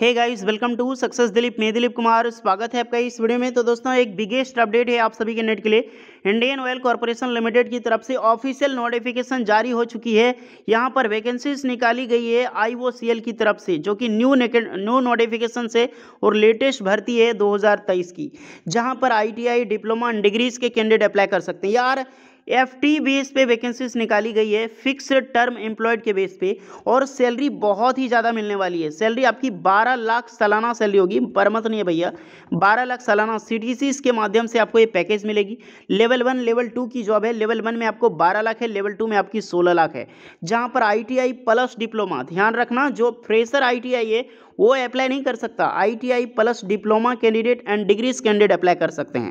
hey guys welcome to success Dilip मैं दिलीप कुमार स्वागत है आपका इस वीडियो में तो दोस्तों एक बिगेस्ट अपडेट है आप सभी के नेट के लिए इंडियन ऑयल कॉरपोरेशन लिमिटेड की तरफ से ऑफिशियल नोटिफिकेशन जारी हो चुकी है यहाँ पर वैकेंसीज निकाली गई है आईओसीएल की तरफ से जो कि न्यू न्यू नोटिफिकेशन से और लेटेस्ट भर्ती है दो की जहाँ पर आई डिप्लोमा डिग्रीज के कैंडिडेट अप्लाई कर सकते हैं यार एफ टी बेस पे वैकेंसीज निकाली गई है फिक्स टर्म एम्प्लॉयड के बेस पे और सैलरी बहुत ही ज़्यादा मिलने वाली है सैलरी आपकी 12 लाख सालाना सैलरी होगी पर मत नहीं है भैया 12 लाख सालाना सी टी के माध्यम से आपको ये पैकेज मिलेगी लेवल वन लेवल टू की जॉब है लेवल वन में आपको बारह लाख है लेवल टू में आपकी सोलह लाख है जहाँ पर आई प्लस डिप्लोमा ध्यान रखना जो फ्रेशर आई है वो अप्लाई नहीं कर सकता आई plus diploma candidate and degrees candidate apply कर सकते हैं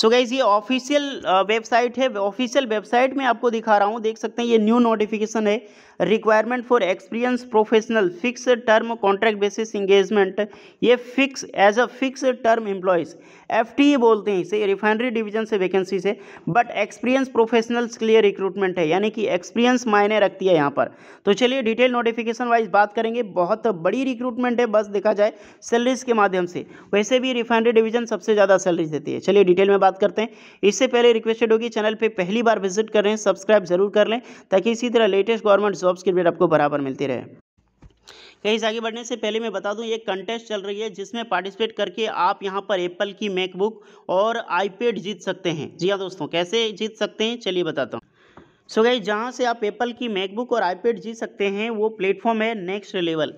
सो गाइज ये ऑफिशियल वेबसाइट uh, है ऑफिशियल वेबसाइट में आपको दिखा रहा हूँ देख सकते हैं ये न्यू नोटिफिकेशन है requirement for experience professional fix term contract basis engagement ये fix as a fix term employees FTA e बोलते हैं इसे रिफाइनरी डिवीजन से वैकेंसी से बट एक्सपीरियंस प्रोफेशनल्स के लिए रिक्रूटमेंट है यानी कि एक्सपीरियंस मायने रखती है यहाँ पर तो चलिए डिटेल नोटिफिकेशन वाइज बात करेंगे बहुत बड़ी रिक्रूटमेंट है बस देखा जाए सैलरीज के माध्यम से वैसे भी रिफाइनरी डिवीजन सबसे ज़्यादा सैलरीज देती है चलिए डिटेल में बात करते हैं इससे पहले रिक्वेस्टेड होगी चैनल पर पहली बार विजिट कर रहे हैं सब्सक्राइब जरूर कर लें ताकि इसी तरह लेटेस्ट गवर्नमेंट जॉब्स की अपडेट आपको बराबर मिलती रहे कहीं आगे बढ़ने से पहले मैं बता दूं ये कंटेस्ट चल रही है जिसमें पार्टिसिपेट करके आप यहाँ पर एप्पल की मैकबुक और आईपैड जीत सकते हैं जी हाँ दोस्तों कैसे जीत सकते हैं चलिए बताता हूँ सो गई जहाँ से आप एप्पल की मैकबुक और आईपैड जीत सकते हैं वो प्लेटफॉर्म है नेक्स्ट लेवल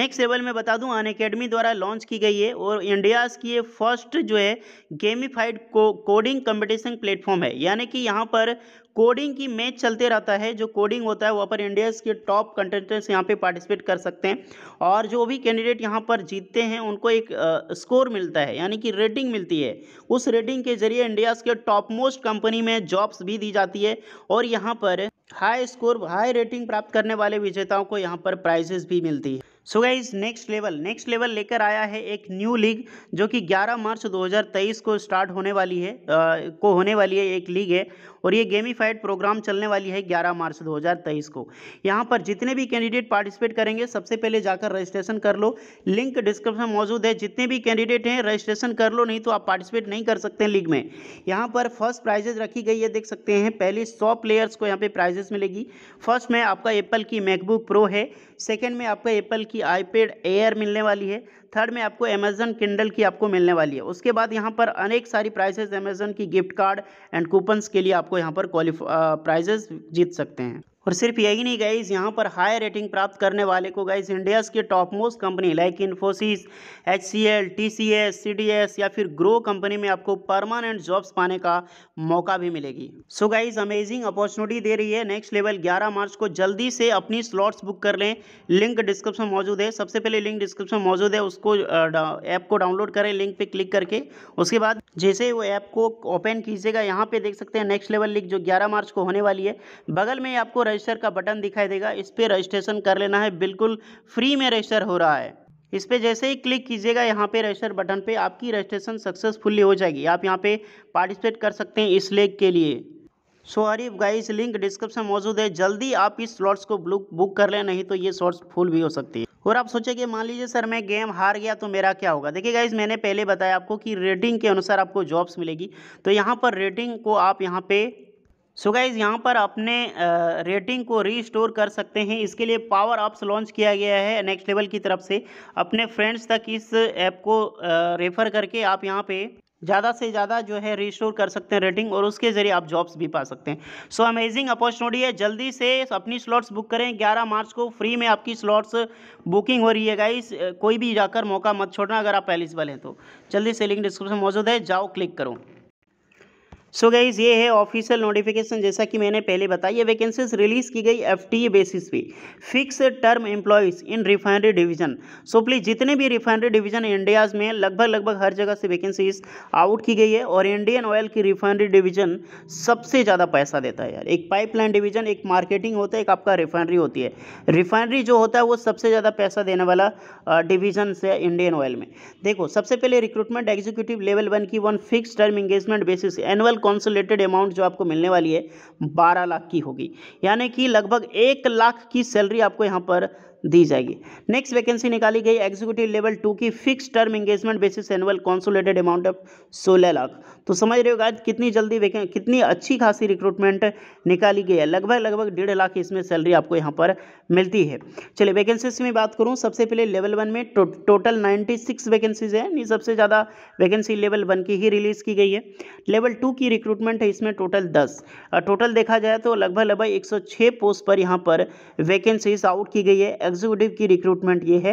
नेक्स्ट लेवल में बता दूँ अन अकेडमी द्वारा लॉन्च की गई है और इंडियाज़ की ये फर्स्ट जो है गेमिफाइड को, कोडिंग कंपटीशन प्लेटफॉर्म है यानी कि यहाँ पर कोडिंग की मैच चलते रहता है जो कोडिंग होता है वहाँ पर इंडियाज़ के टॉप कंटेस्टेंट्स यहाँ पे पार्टिसिपेट कर सकते हैं और जो भी कैंडिडेट यहाँ पर जीतते हैं उनको एक आ, स्कोर मिलता है यानी कि रेटिंग मिलती है उस रेटिंग के जरिए इंडियाज़ के टॉप मोस्ट कंपनी में जॉब्स भी दी जाती है और यहाँ यहाँ पर हाई स्कोर हाई रेटिंग प्राप्त करने वाले विजेताओं को यहाँ पर प्राइजेस भी मिलती है so guys next level next level लेकर आया है एक न्यू लीग जो कि 11 मार्च 2023 को स्टार्ट होने वाली है आ, को होने वाली है एक लीग है और ये गेमीफाइड प्रोग्राम चलने वाली है 11 मार्च 2023 को यहाँ पर जितने भी कैंडिडेट पार्टिसिपेट करेंगे सबसे पहले जाकर रजिस्ट्रेशन कर लो लिंक डिस्क्रिप्शन में मौजूद है जितने भी कैंडिडेट हैं रजिस्ट्रेशन कर लो नहीं तो आप पार्टिसिपेट नहीं कर सकते लीग में यहाँ पर फर्स्ट प्राइजेज रखी गई है देख सकते हैं पहले सौ प्लेयर्स को यहाँ पर प्राइजेस मिलेगी फर्स्ट में आपका एप्पल की मैकबुक प्रो है सेकेंड में आपका एप्पल की की एयर मिलने वाली है थर्ड में आपको अमेजन किंडल की आपको मिलने वाली है उसके बाद यहाँ पर अनेक सारी प्राइजेज अमेजन की गिफ्ट कार्ड एंड कूपन्स के लिए आपको यहाँ पर क्वालिफ प्राइजेस जीत सकते हैं और सिर्फ यही नहीं गाइज यहाँ पर हाई रेटिंग प्राप्त करने वाले को गाइज इंडियाज़ के top most company like Infosys H C L T C S C D S या फिर ग्रो कंपनी में आपको परमानेंट जॉब्स पाने का मौका भी मिलेगी सो गाइज अमेजिंग अपॉर्चुनिटी दे रही है नेक्स्ट लेवल 11 मार्च को जल्दी से अपनी स्लॉट्स बुक कर लें लिंक डिस्क्रिप्शन मौजूद है सबसे पहले लिंक डिस्क्रिप्शन मौजूद है उस इसको ऐप को डाउनलोड करें लिंक पे क्लिक करके उसके बाद जैसे वो ऐप को ओपन कीजिएगा यहाँ पे देख सकते हैं नेक्स्ट लेवल लीग जो 11 मार्च को होने वाली है बगल में आपको रजिस्टर का बटन दिखाई देगा इस पर रजिस्ट्रेशन कर लेना है बिल्कुल फ्री में रजिस्टर हो रहा है इस पर जैसे ही क्लिक कीजिएगा यहाँ पे रजिस्टर बटन पे आपकी रजिस्ट्रेशन सक्सेसफुली हो जाएगी आप यहाँ पे पार्टिसिपेट कर सकते हैं इस लेग के लिए सो हरीफ गाइस लिंक डिस्क्रिप्शन मौजूद है जल्दी आप इस स्लॉट्स को बुक कर लें नहीं तो ये स्लॉट्स फुल भी हो सकती है और आप सोचेंगे मान लीजिए सर मैं गेम हार गया तो मेरा क्या होगा देखिए गाइज मैंने पहले बताया आपको कि रेटिंग के अनुसार आपको जॉब्स मिलेगी तो यहाँ पर रेटिंग को आप यहाँ पे सो so गाइज़ यहाँ पर अपने रेटिंग को रीस्टोर कर सकते हैं इसके लिए पावर अप्स लॉन्च किया गया है नेक्स्ट लेवल की तरफ से अपने फ्रेंड्स तक इस ऐप को रेफ़र करके आप यहाँ पे ज़्यादा से ज़्यादा जो है रिस्टोर कर सकते हैं रेटिंग और उसके ज़रिए आप जॉब्स भी पा सकते हैं सो अमेजिंग अपॉर्चुनिटी है जल्दी से अपनी स्लॉट्स बुक करें 11 मार्च को फ्री में आपकी स्लॉट्स बुकिंग हो रही है गाइस कोई भी जाकर मौका मत छोड़ना अगर आप पहले वाले हैं तो जल्दी से लिंक डिस्क्रिप्शन मौजूद है जाओ क्लिक करो सो so गाइज ये है ऑफिशियल नोटिफिकेशन जैसा कि मैंने पहले बताया ये वैकेंसीज रिलीज़ की गई एफटीए बेसिस e पे fix term employees in refinery division so please जितने भी रिफाइनरी डिवीजन इंडियाज़ में लगभग लगभग हर जगह से वैकेंसीज आउट की गई है और इंडियन ऑयल की रिफाइनरी डिवीजन सबसे ज़्यादा पैसा देता है यार एक पाइपलाइन डिवीजन एक मार्केटिंग होता है एक आपका रिफाइनरी होती है रिफाइनरी जो होता है वो सबसे ज़्यादा पैसा देने वाला डिवीजन है इंडियन ऑयल में देखो सबसे पहले रिक्रूटमेंट एग्जीक्यूटिव लेवल वन की one fix term engagement basis annual consolidated amount जो आपको मिलने वाली है बारह लाख की होगी यानी कि लगभग एक लाख की सैलरी आपको यहाँ पर दी जाएगी नेक्स्ट वैकेंसी निकाली गई एग्जीक्यूटिव लेवल टू की fix term engagement basis annual consolidated amount of सोलह लाख तो समझ रहे हो गाइज कितनी जल्दी कितनी अच्छी खासी रिक्रूटमेंट निकाली गई है लगभग लगभग डेढ़ लाख इसमें सैलरी आपको यहाँ पर मिलती है चलिए वैकेंसीज में बात करूँ सबसे पहले लेवल वन में टो, टोटल नाइन्टी सिक्स वैकेंसीज है नहीं सबसे ज़्यादा वैकेंसी लेवल वन की ही रिलीज़ की गई है लेवल टू की रिक्रूटमेंट है इसमें टोटल दस टोटल देखा जाए तो लगभग लगभग एक पोस्ट पर यहाँ पर वैकेंसीज आउट की गई है एग्जीक्यूटिव की रिक्रूटमेंट ये है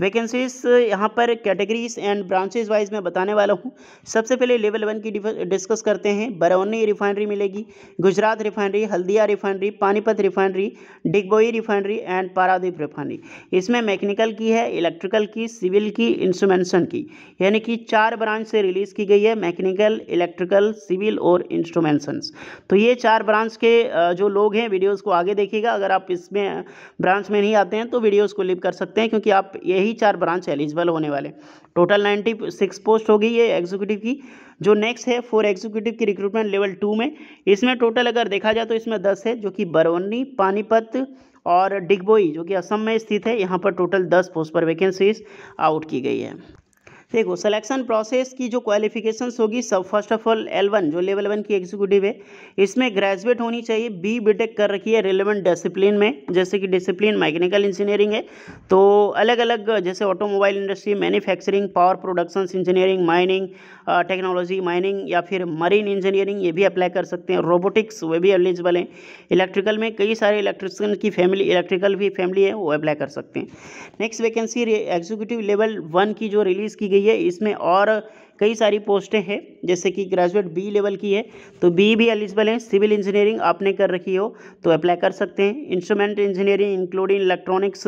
वैकेंसीज यहाँ पर कैटेगरीज एंड ब्रांचेज वाइज मैं बताने वाला हूँ सबसे पहले लेवल वन की डिस्कस करते हैं बरौनी रिफाइनरी मिलेगी Gujarat refinery Haldia refinery Panipat refinery Digboi refinery and Paradip refinery इसमें मैकेनिकल की है इलेक्ट्रिकल की सिविल की इंस्ट्रूमेंटेशन की यानी कि चार ब्रांच से रिलीज़ की गई है मैकेनिकल इलेक्ट्रिकल सिविल और इंस्ट्रूमेंटेशन तो ये चार ब्रांच के जो लोग हैं वीडियोज़ को आगे देखिएगा अगर आप इसमें ब्रांच में नहीं आते हैं तो वीडियोज़ को लिप कर सकते हैं क्योंकि आप यही यही चार ब्रांच एलिजिबल होने वाले टोटल नाइन्टी सिक्स पोस्ट होगी ये एग्जीक्यूटिव की जो नेक्स्ट है फोर एग्जीक्यूटिव की रिक्रूटमेंट लेवल टू में इसमें टोटल अगर देखा जाए तो इसमें दस है जो कि बरौनी पानीपत और डिगबोई जो कि असम में स्थित है यहाँ पर टोटल दस पोस्ट पर वैकेंसीज आउट की गई है देखो सिलेक्शन प्रोसेस की जो क्वालिफिकेशन होगी सब first of all L one जो लेवल वन की एग्जीक्यूटिव है इसमें ग्रेजुएट होनी चाहिए बी बीटेक कर रखी है रिलेवेंट डिसिप्लिन में जैसे कि डिसिप्लिन मैकेनिकल इंजीनियरिंग है तो अलग अलग जैसे automobile industry manufacturing power production engineering mining technology mining या फिर मरीन इंजीनियरिंग ये भी अप्लाई कर सकते हैं रोबोटिक्स वे भी एलिजिबल हैं इलेक्ट्रिकल में कई सारे इलेक्ट्रिशियन की फैमिली इलेक्ट्रिकल भी फैमिली है वो अप्लाई कर सकते हैं next vacancy executive level one की जो रिलीज़ की गई गई है इसमें और कई सारी पोस्टें हैं जैसे कि ग्रेजुएट बी लेवल की है तो बी भी एलिजिबल है सिविल इंजीनियरिंग आपने कर रखी हो तो अप्लाई कर सकते हैं instrument engineering including electronics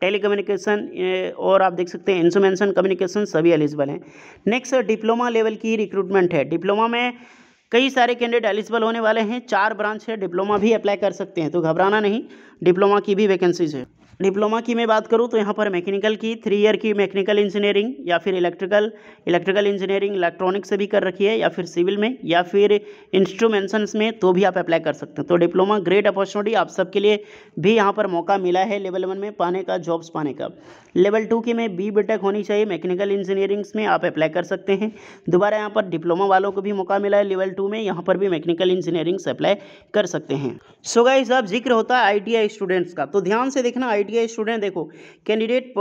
telecommunication और आप देख सकते हैं इंस्ट्रूमेंशन कम्युनिकेशन सभी एलिजिबल हैं नेक्स्ट डिप्लोमा लेवल की रिक्रूटमेंट है डिप्लोमा में कई सारे कैंडिडेट एलिजिबल होने वाले हैं चार ब्रांच है डिप्लोमा भी अप्लाई कर सकते हैं तो घबराना नहीं डिप्लोमा की भी वैकेंसीज है डिप्लोमा की मैं बात करूँ तो यहाँ पर मैकेनिकल की थ्री ईयर की मैकेनिकल इंजीनियरिंग या फिर इलेक्ट्रिकल इलेक्ट्रिकल इंजीनियरिंग इलेक्ट्रॉनिक से भी कर रखी है या फिर सिविल में या फिर इंस्ट्रूमेंशंस में तो भी आप अप्लाई कर सकते हैं तो डिप्लोमा ग्रेट अपॉर्चुनिटी आप सबके लिए भी यहाँ पर मौका मिला है लेवल वन में पाने का जॉब्स पाने का लेवल टू की में बी बीटेक होनी चाहिए मैकेनिकल इंजीनियरिंग्स में आप अप्लाई कर सकते हैं दोबारा यहाँ पर डिप्लोमा वालों को भी मौका मिला है लेवल टू में यहाँ पर भी मैकेनिकल से अप्लाई कर सकते हैं सो गाइज अब जिक्र होता है आई स्टूडेंट्स का तो ध्यान से देखना आई क्राइटेरिया स्टूडेंट देखो कैंडिडेट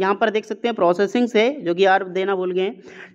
यहाँ पर देख सकते हैं प्रोसेसिंग से जो कि आर देना भूल गए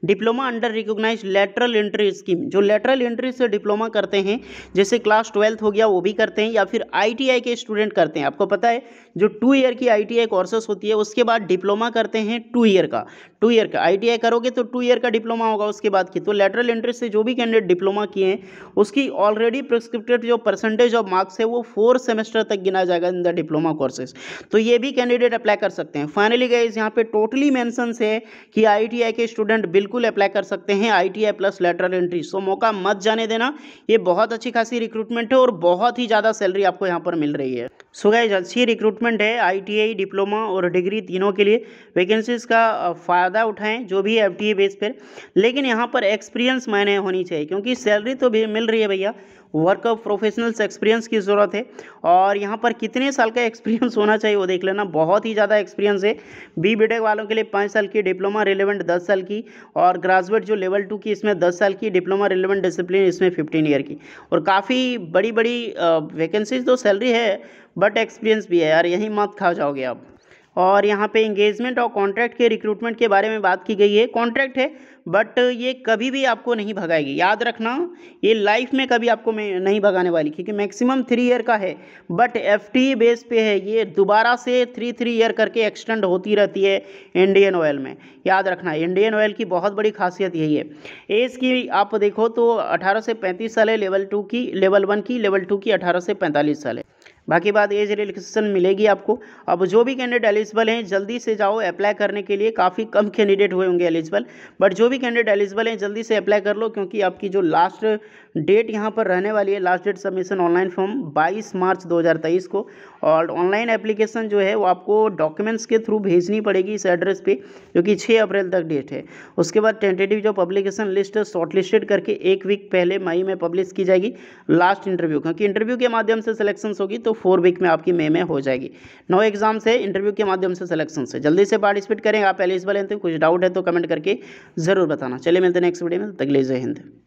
diploma under recognise lateral entry scheme जो लेटरल एंट्री से डिप्लोमा करते हैं जैसे क्लास ट्वेल्थ हो गया वो भी करते हैं या फिर आई के स्टूडेंट करते हैं आपको पता है जो टू ईयर की आई टी होती है उसके बाद डिप्लोमा करते हैं टू ईयर का टू ईयर का आई करोगे तो टू ईयर का डिप्लोमा होगा उसके बाद की तो लेटरल एंट्री से जो भी कैंडिडेट डिप्लोमा किए हैं उसकी ऑलरेडी प्रिस्क्रिप्टेड जो परसेंटेज ऑफ मार्क्स है वो फोर सेमेस्टर तक गिना जाएगा इन द डिप्लोमा कोर्सेज तो ये भी कैंडिडेट अप्लाई कर सकते हैं फाइनली गए यहाँ पे टोटली मेंशंस है कि आईटीआई के स्टूडेंट बिल्कुल अप्लाई कर सकते हैं ITI plus lateral entry so मौका मत जाने देना ये बहुत अच्छी खासी रिक्रूटमेंट है और बहुत ही ज़्यादा सैलरी आपको यहाँ पर मिल रही है सो गाइज अच्छी रिक्रूटमेंट है आईटीआई डिप्लोमा और डिग्री तीनों के लिए वैकेंसीज का फ़ायदा उठाएं जो भी एफ टी बेस पर लेकिन यहाँ पर एक्सपीरियंस मायने होनी चाहिए क्योंकि सैलरी तो भी मिल रही है भैया वर्क ऑफ प्रोफेशनल्स एक्सपीरियंस की ज़रूरत है और यहाँ पर कितने साल का एक्सपीरियंस होना चाहिए वो देख लेना बहुत ही ज़्यादा एक्सपीरियंस है बी बीटेक वालों के लिए पाँच साल की डिप्लोमा रिलेवेंट दस साल की और ग्रेजुएट जो लेवल टू की इसमें दस साल की डिप्लोमा रिलेवेंट डिसिप्लिन इसमें फिफ्टीन ईयर की और काफ़ी बड़ी बड़ी वैकेंसीज तो सैलरी है बट एक्सपीरियंस भी है यार यही मत खा जाओगे आप और यहाँ पे इंगेजमेंट और कॉन्ट्रैक्ट के रिक्रूटमेंट के बारे में बात की गई है कॉन्ट्रैक्ट है बट ये कभी भी आपको नहीं भगाएगी याद रखना ये लाइफ में कभी आपको नहीं भगाने वाली क्योंकि मैक्सिमम थ्री ईयर का है बट एफ बेस पे है ये दोबारा से थ्री थ्री ईयर करके एक्सटेंड होती रहती है इंडियन ऑयल में याद रखना इंडियन ऑयल की बहुत बड़ी खासियत यही है एज की आप देखो तो अठारह से पैंतीस साल है लेवल टू की लेवल वन की लेवल टू की अठारह से पैंतालीस साल है बाकी बात एज रिलेक्सेशन मिलेगी आपको अब जो भी कैंडिडेट एलिजिबल हैं जल्दी से जाओ अप्लाई करने के लिए काफ़ी कम कैंडिडेट हुए होंगे एलिजिबल बट जो भी कैंडिडेट एलिजिबल हैं जल्दी से अप्लाई कर लो क्योंकि आपकी जो लास्ट डेट यहाँ पर रहने वाली है last date submission online form बाईस मार्च दो को और ऑनलाइन एप्लीकेशन जो है वो आपको डॉक्यूमेंट्स के थ्रू भेजनी पड़ेगी इस एड्रेस पे जो कि छः अप्रैल तक डेट है उसके बाद टेंटेटिव जो पब्लिकेशन लिस्ट है शॉर्टलिस्टेड करके एक वीक पहले मई में पब्लिश की जाएगी लास्ट इंटरव्यू क्योंकि इंटरव्यू के माध्यम से सिलेक्शन होगी तो फोर वीक में आपकी मई में हो जाएगी नौ एग्ज़ाम्स है इंटरव्यू के माध्यम से सिलेक्शन से जल्दी से पार्टिसिपेट करें आप एलिजिबल हैं तो कुछ डाउट है तो कमेंट करके ज़रूर बताना चलिए मिलते हैं नेक्स्ट वीडियो में तक ले जय हिंद